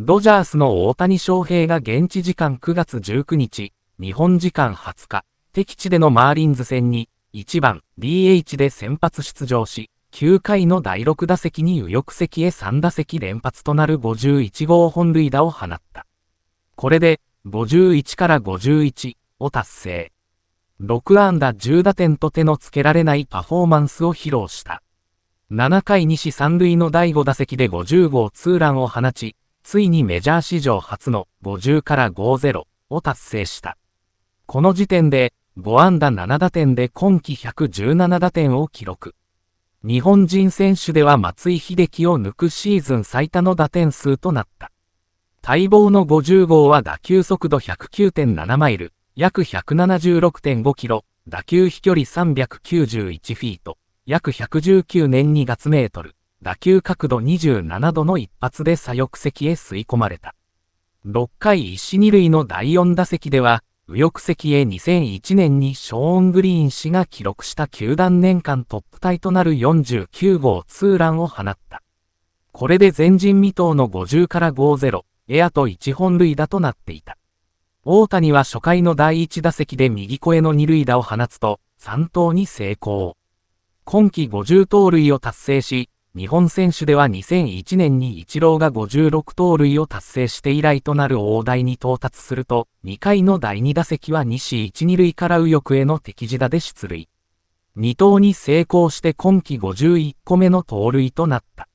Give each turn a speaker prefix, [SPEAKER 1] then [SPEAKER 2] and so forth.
[SPEAKER 1] ドジャースの大谷翔平が現地時間9月19日、日本時間20日、敵地でのマーリンズ戦に、1番 DH で先発出場し、9回の第6打席に右翼席へ3打席連発となる51号本塁打を放った。これで、51から51を達成。6安打10打点と手のつけられないパフォーマンスを披露した。7回西3塁の第5打席で50号ツーランを放ち、ついにメジャー史上初の50から50を達成した。この時点で5安打7打点で今季117打点を記録。日本人選手では松井秀喜を抜くシーズン最多の打点数となった。待望の50号は打球速度109.7マイル、約176.5キロ、打球飛距離391フィート、約119年2月メートル。打球角度27度の一発で左翼席へ吸い込まれた。6回死二塁の第4打席では、右翼席へ2001年にショーン・グリーン氏が記録した球団年間トップタイとなる49号ツーランを放った。これで前人未到の50から50、エアと1本塁打となっていた。大谷は初回の第1打席で右越えの2塁打を放つと、3投に成功。今季50盗塁を達成し、日本選手では2001年にイチローが56盗塁を達成して以来となる大台に到達すると、2回の第2打席は西1、2塁から右翼への敵地打で出塁。2投に成功して今季51個目の盗塁となった。